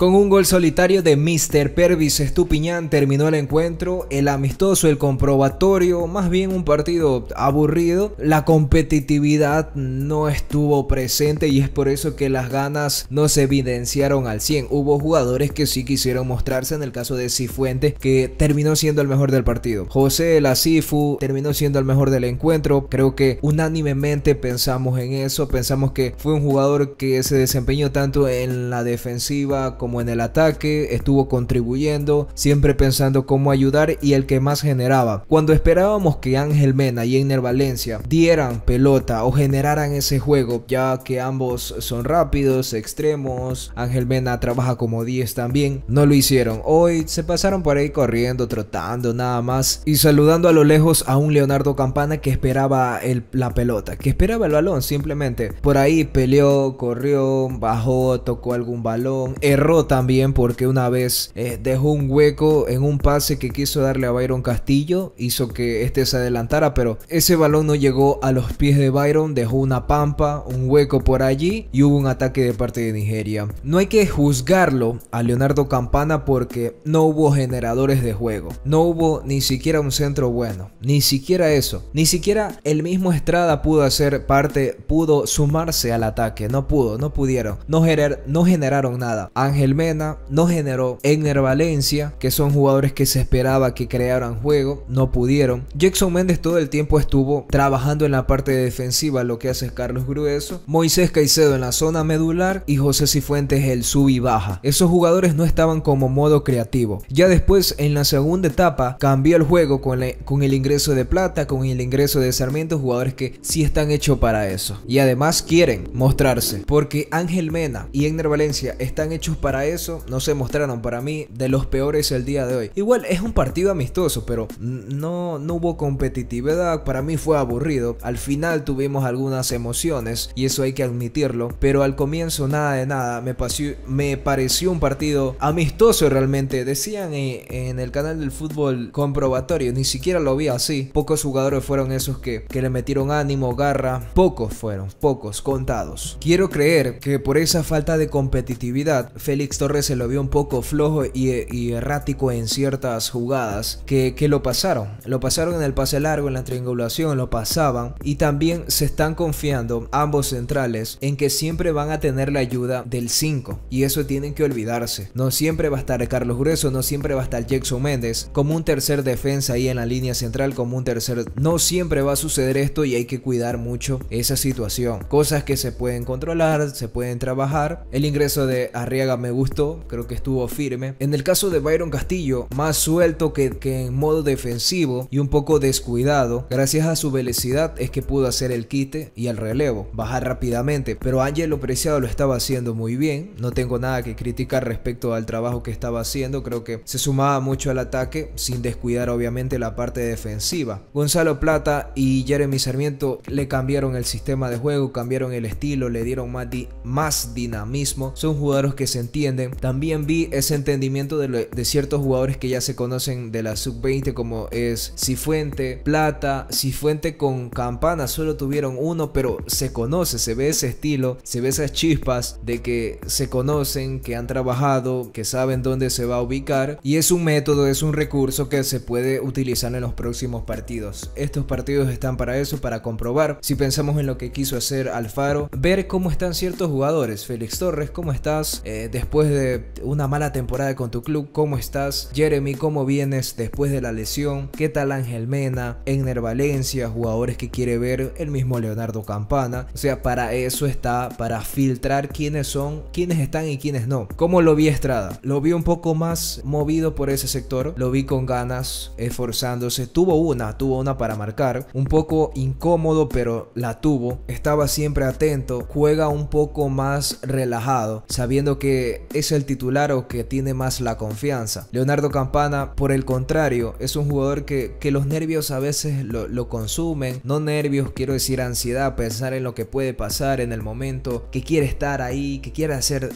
Con un gol solitario de Mr. Pervis Estupiñán terminó el encuentro, el amistoso, el comprobatorio, más bien un partido aburrido. La competitividad no estuvo presente y es por eso que las ganas no se evidenciaron al 100. Hubo jugadores que sí quisieron mostrarse, en el caso de Cifuentes, que terminó siendo el mejor del partido. José Sifu terminó siendo el mejor del encuentro. Creo que unánimemente pensamos en eso, pensamos que fue un jugador que se desempeñó tanto en la defensiva como en el ataque, estuvo contribuyendo, siempre pensando cómo ayudar y el que más generaba. Cuando esperábamos que Ángel Mena y Einer Valencia dieran pelota o generaran ese juego, ya que ambos son rápidos, extremos, Ángel Mena trabaja como 10 también, no lo hicieron. Hoy se pasaron por ahí corriendo, trotando nada más y saludando a lo lejos a un Leonardo Campana que esperaba el, la pelota, que esperaba el balón simplemente. Por ahí peleó, corrió, bajó, tocó algún balón, erró también porque una vez eh, dejó un hueco en un pase que quiso darle a Byron Castillo, hizo que este se adelantara, pero ese balón no llegó a los pies de Byron, dejó una pampa, un hueco por allí y hubo un ataque de parte de Nigeria. No hay que juzgarlo a Leonardo Campana porque no hubo generadores de juego, no hubo ni siquiera un centro bueno, ni siquiera eso, ni siquiera el mismo Estrada pudo hacer parte, pudo sumarse al ataque, no pudo, no pudieron, no, no generaron nada. Ángel Mena, no generó Egner Valencia, que son jugadores que se esperaba que crearan juego, no pudieron. Jackson Méndez todo el tiempo estuvo trabajando en la parte defensiva, lo que hace Carlos Grueso. Moisés Caicedo en la zona medular y José Cifuentes el sub y baja. Esos jugadores no estaban como modo creativo. Ya después, en la segunda etapa, cambió el juego con, el ingreso de Plata, con el ingreso de Sarmiento, jugadores que sí están hechos para eso. Y además quieren mostrarse, porque Ángel Mena y Egner Valencia están hechos para para eso, no se mostraron para mí de los peores el día de hoy. Igual es un partido amistoso, pero no, hubo competitividad, para mí fue aburrido. Al final tuvimos algunas emociones y eso hay que admitirlo, pero al comienzo nada de nada, me, pareció, un partido amistoso realmente. Decían en el canal del fútbol comprobatorio, ni siquiera lo vi así. Pocos jugadores fueron esos que, le metieron ánimo, garra, pocos fueron, pocos, contados. Quiero creer que por esa falta de competitividad, Félix Torres se lo vio un poco flojo y, eh, errático en ciertas jugadas que, lo pasaron. Lo pasaron en el pase largo, en la triangulación, lo pasaban y también se están confiando ambos centrales en que siempre van a tener la ayuda del 5 y eso tienen que olvidarse. No siempre va a estar Carlos Grueso, no siempre va a estar Jackson Méndez como un tercer defensa ahí en la línea central, como un tercer... No siempre va a suceder esto y hay que cuidar mucho esa situación. Cosas que se pueden controlar, se pueden trabajar. El ingreso de Arriaga gustó, creo que estuvo firme. En el caso de Byron Castillo, más suelto que, en modo defensivo y un poco descuidado, gracias a su velocidad es que pudo hacer el quite y el relevo, bajar rápidamente, pero lo Preciado lo estaba haciendo muy bien, no tengo nada que criticar respecto al trabajo que estaba haciendo, creo que se sumaba mucho al ataque sin descuidar obviamente la parte defensiva. Gonzalo Plata y Jeremy Sarmiento le cambiaron el sistema de juego, cambiaron el estilo, le dieron más, más dinamismo, son jugadores que sentían también vi ese entendimiento de, ciertos jugadores que ya se conocen de la sub-20 como es Cifuente, Plata, fuente con Campana solo tuvieron uno, pero se conoce, se ve ese estilo, se ve esas chispas de que se conocen, que han trabajado, que saben dónde se va a ubicar y es un método, es un recurso que se puede utilizar en los próximos partidos. Estos partidos están para eso, para comprobar. Si pensamos en lo que quiso hacer Alfaro, ver cómo están ciertos jugadores. Félix Torres, ¿cómo estás? Eh, después después de una mala temporada con tu club. ¿Cómo estás? Jeremy, ¿cómo vienes después de la lesión? ¿Qué tal Ángel Mena? Enner Valencia, jugadores que quiere ver el mismo Leonardo Campana. O sea, para eso está, para filtrar quiénes son, quiénes están y quiénes no. ¿Cómo lo vi Estrada? Lo vi un poco más movido por ese sector. Lo vi con ganas, esforzándose. Tuvo una, tuvo una para marcar. Un poco incómodo, pero la tuvo. Estaba siempre atento. Juega un poco más relajado, sabiendo que es el titular o que tiene más la confianza. Leonardo Campana, por el contrario, es un jugador que, los nervios a veces lo, consumen. No nervios, quiero decir ansiedad, pensar en lo que puede pasar en el momento, que quiere estar ahí, que quiere hacer,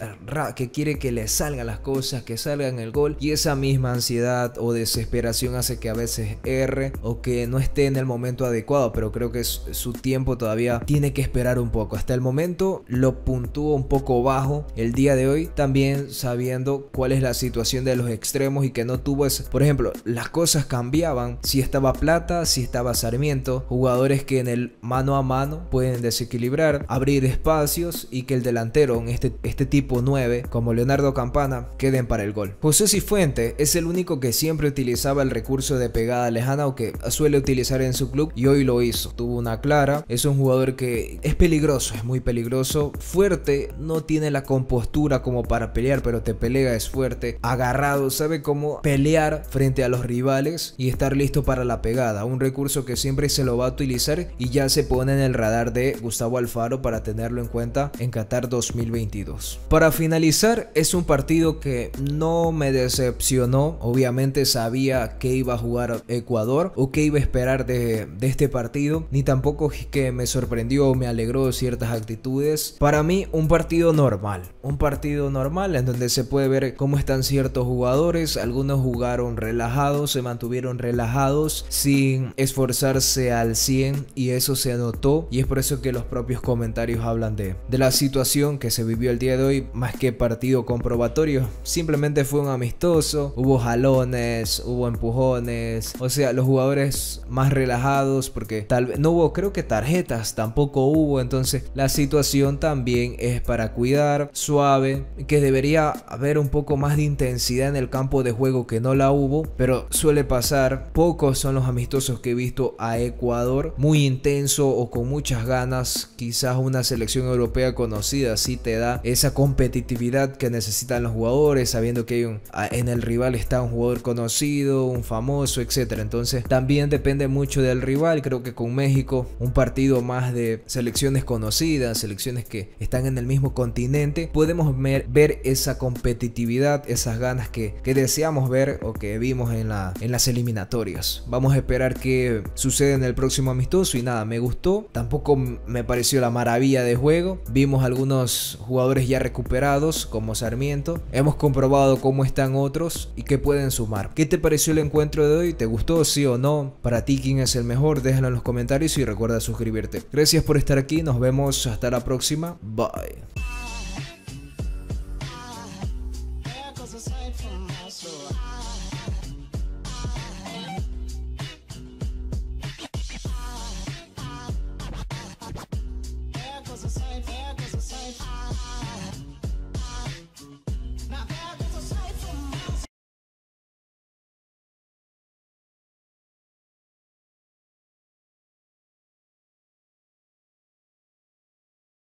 que quiere que le salgan las cosas, que salgan el gol. Y esa misma ansiedad o desesperación hace que a veces erre o que no esté en el momento adecuado, pero creo que su tiempo todavía tiene que esperar un poco. Hasta el momento lo puntúo un poco bajo el día de hoy. También sabiendo cuál es la situación de los extremos y que no tuvo ese. Por ejemplo, las cosas cambiaban. Si estaba Plata, si estaba Sarmiento, jugadores que en el mano a mano pueden desequilibrar, abrir espacios y que el delantero, en este, este tipo 9, como Leonardo Campana, queden para el gol. José Cifuente es el único que siempre utilizaba el recurso de pegada lejana o que suele utilizar en su club y hoy lo hizo. Tuvo una clara, es un jugador que es peligroso, es muy peligroso, fuerte, no tiene la compostura como para pelear, pero te pelea, es fuerte, agarrado, sabe cómo pelear frente a los rivales y estar listo para la pegada. Un recurso que siempre se lo va a utilizar y ya se pone en el radar de Gustavo Alfaro para tenerlo en cuenta en Qatar 2022. Para finalizar, es un partido que no me decepcionó. Obviamente sabía que iba a jugar Ecuador o que iba a esperar de, de este partido, ni tampoco que me sorprendió o me alegró ciertas actitudes. Para mí, un partido normal, un partido normal en donde se puede ver cómo están ciertos jugadores. Algunos jugaron relajados, se mantuvieron relajados sin esforzarse al 100 y eso se anotó. y es por eso que los propios comentarios hablan de, de la situación que se vivió el día de hoy más que partido comprobatorio. Simplemente fue un amistoso, hubo jalones, hubo empujones, o sea, los jugadores más relajados porque tal vez no hubo, creo que tarjetas tampoco hubo, entonces la situación también es para cuidar suave, debería haber un poco más de intensidad en el campo de juego que no la hubo, pero suele pasar. Pocos son los amistosos que he visto a Ecuador, muy intenso o con muchas ganas. Quizás una selección europea conocida sí te da esa competitividad que necesitan los jugadores, sabiendo que hay un, en el rival está un jugador conocido, un famoso, etcétera, Entonces también depende mucho del rival. Creo que con México un partido más de selecciones conocidas, selecciones que están en el mismo continente, podemos ver esa competitividad, esas ganas que, que deseamos ver o que vimos en, la, en las eliminatorias. Vamos a esperar qué sucede en el próximo amistoso y nada, me gustó. Tampoco me pareció la maravilla de juego. Vimos algunos jugadores ya recuperados como Sarmiento. Hemos comprobado cómo están otros y qué pueden sumar. ¿Qué te pareció el encuentro de hoy? ¿Te gustó sí o no? Para ti quién es el mejor? Déjalo en los comentarios y recuerda suscribirte. Gracias por estar aquí. Nos vemos hasta la próxima. Bye.